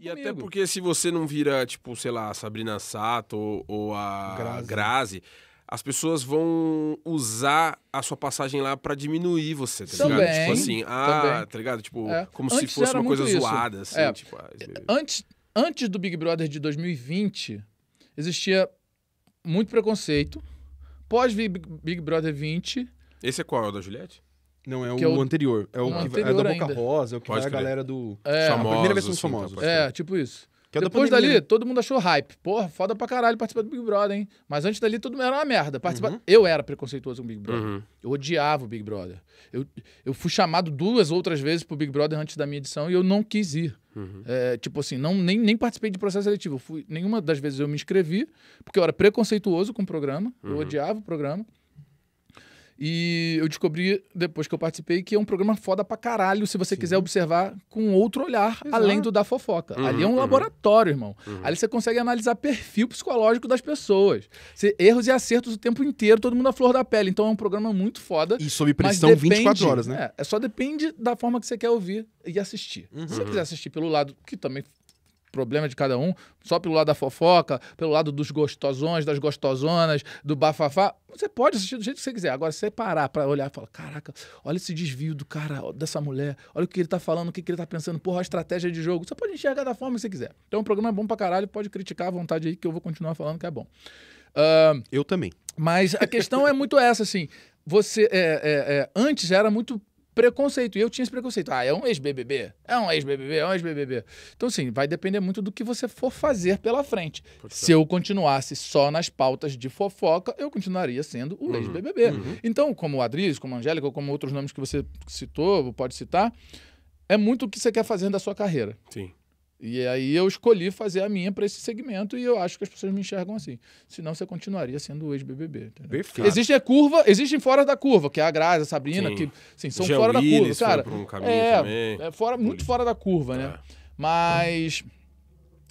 e comigo. até porque se você não vira, tipo, sei lá, a Sabrina Sato ou, ou a Grazi. Grazi as pessoas vão usar a sua passagem lá para diminuir você, tá também, ligado? Tipo assim, ah, também. tá ligado? Tipo, é. como antes se fosse uma coisa isso. zoada, assim, é. tipo, ah, antes, antes do Big Brother de 2020, existia muito preconceito. Pós Big Brother 20. Esse é qual? É o da Juliette? Não, é, é o, é o, anterior. É o, que, é anterior é da Boca ainda. Rosa, é o que vai a galera do... É, famosos, a primeira vez dos famosos. Então, é, tipo isso. É Depois dali, todo mundo achou hype. Porra, foda pra caralho participar do Big Brother, hein? Mas antes dali, tudo era uma merda. Participa... Uhum. Eu era preconceituoso com o Big Brother. Uhum. Eu odiava o Big Brother. Eu, eu fui chamado duas outras vezes pro Big Brother antes da minha edição e eu não quis ir. Uhum. É, tipo assim, não, nem, nem participei de processo seletivo. Fui, nenhuma das vezes eu me inscrevi, porque eu era preconceituoso com o programa. Eu uhum. odiava o programa. E eu descobri, depois que eu participei, que é um programa foda pra caralho se você Sim. quiser observar com outro olhar, Exato. além do da fofoca. Uhum, ali é um uhum. laboratório, irmão. Uhum. Ali você consegue analisar perfil psicológico das pessoas. Você, erros e acertos o tempo inteiro, todo mundo à flor da pele. Então é um programa muito foda. E sob pressão depende, 24 horas, né? É, é, só depende da forma que você quer ouvir e assistir. Se você uhum. quiser assistir pelo lado que também problema de cada um, só pelo lado da fofoca, pelo lado dos gostosões, das gostosonas, do bafafá. Você pode assistir do jeito que você quiser. Agora, você parar para olhar e falar: caraca, olha esse desvio do cara, dessa mulher, olha o que ele tá falando, o que, que ele tá pensando, porra, a estratégia de jogo. Você pode enxergar da forma que você quiser. Então, o programa é bom pra caralho, pode criticar à vontade aí, que eu vou continuar falando que é bom. Uh, eu também. Mas a questão é muito essa, assim. Você é, é, é, antes era muito preconceito. E eu tinha esse preconceito. Ah, é um ex-BBB? É um ex-BBB? É um ex-BBB? Então, assim, vai depender muito do que você for fazer pela frente. Se eu continuasse só nas pautas de fofoca, eu continuaria sendo o uhum. ex-BBB. Uhum. Então, como o Adriz, como a Angélica, ou como outros nomes que você citou, pode citar, é muito o que você quer fazer da sua carreira. Sim. E aí eu escolhi fazer a minha para esse segmento e eu acho que as pessoas me enxergam assim. Senão você continuaria sendo o ex-BBB. Existe a curva, existem fora da curva, que é a Graça, a Sabrina, Sim. que assim, são Jean fora Willis da curva, cara. Um é, é, fora, muito fora da curva, né? É. Mas... Hum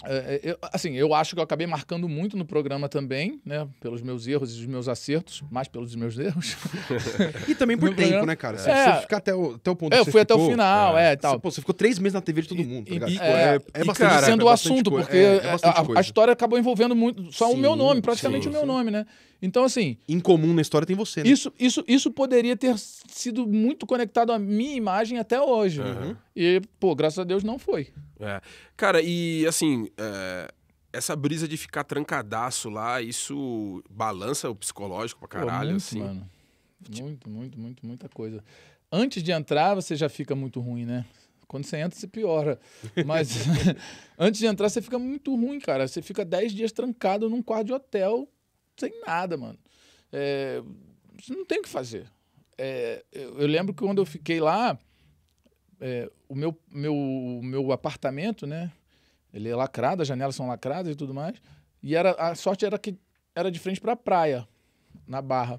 é, é, eu, assim, eu acho que eu acabei marcando muito no programa também, né? Pelos meus erros e os meus acertos, mais pelos meus erros. e também por no tempo, programa. né, cara? Você, é, você ficar até o, até o ponto é, que eu fui até o final, é, é tal. Você, pô, você ficou três meses na TV de todo mundo, e, tá e, tipo, é, é, bastante cara, sendo o é assunto, porque a, a, história acabou envolvendo muito, só sim, o meu nome, praticamente sim, o meu sim. nome, né? Então, assim. Incomum na história tem você, né? Isso, isso, isso poderia ter sido muito conectado à minha imagem até hoje. Uhum. E, pô, graças a Deus não foi. É. Cara, e assim. É essa brisa de ficar trancadaço lá, isso balança o psicológico pra caralho, Pô, muito, assim. Mano. Muito, muito, muito, muita coisa. Antes de entrar, você já fica muito ruim, né? Quando você entra, você piora. Mas antes de entrar, você fica muito ruim, cara. Você fica 10 dias trancado num quarto de hotel, sem nada, mano. É, não tem o que fazer. É, eu, eu, lembro que quando eu fiquei lá, é, o meu, meu, meu apartamento, né? Ele é lacrado, as janelas são lacradas e tudo mais. E era, a sorte era que era de frente para a praia, na Barra.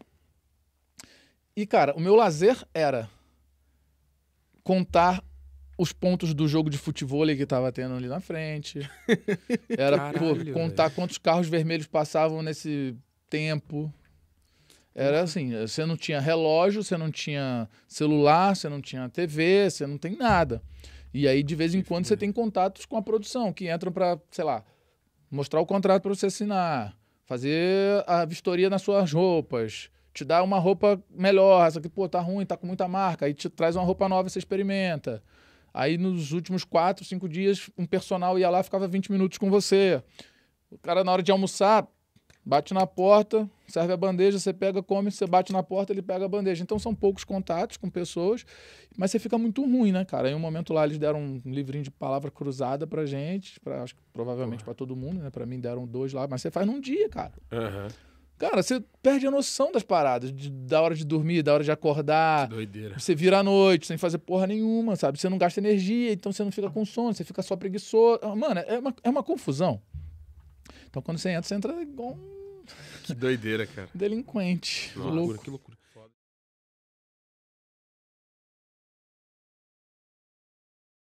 E, cara, o meu lazer era contar os pontos do jogo de futebol que tava tendo ali na frente. Era Caralho, pô, contar quantos carros vermelhos passavam nesse tempo. Era assim, você não tinha relógio, você não tinha celular, você não tinha TV, você não tem nada. E aí, de vez em quando, você tem contatos com a produção, que entram para, sei lá, mostrar o contrato para você assinar, fazer a vistoria nas suas roupas, te dar uma roupa melhor, essa aqui, pô, tá ruim, tá com muita marca, aí te traz uma roupa nova, você experimenta. Aí nos últimos quatro, cinco dias, um personal ia lá, ficava 20 minutos com você. O cara, na hora de almoçar, bate na porta, serve a bandeja, você pega, come, você bate na porta, ele pega a bandeja. Então são poucos contatos com pessoas, mas você fica muito ruim, né, cara? Em um momento lá eles deram um livrinho de palavra cruzada pra gente, pra, acho que provavelmente para todo mundo, né? Para mim deram dois lá, mas você faz num dia, cara. Uhum. Cara, você perde a noção das paradas, de, da hora de dormir, da hora de acordar. Doideira. Você vira à noite sem fazer porra nenhuma, sabe? Você não gasta energia, então você não fica com sono, você fica só preguiçoso. Ah, mano, é uma, é uma confusão. Então quando você entra, você entra igual um. Que doideira, cara. Delinquente. Nossa, louco. Que loucura.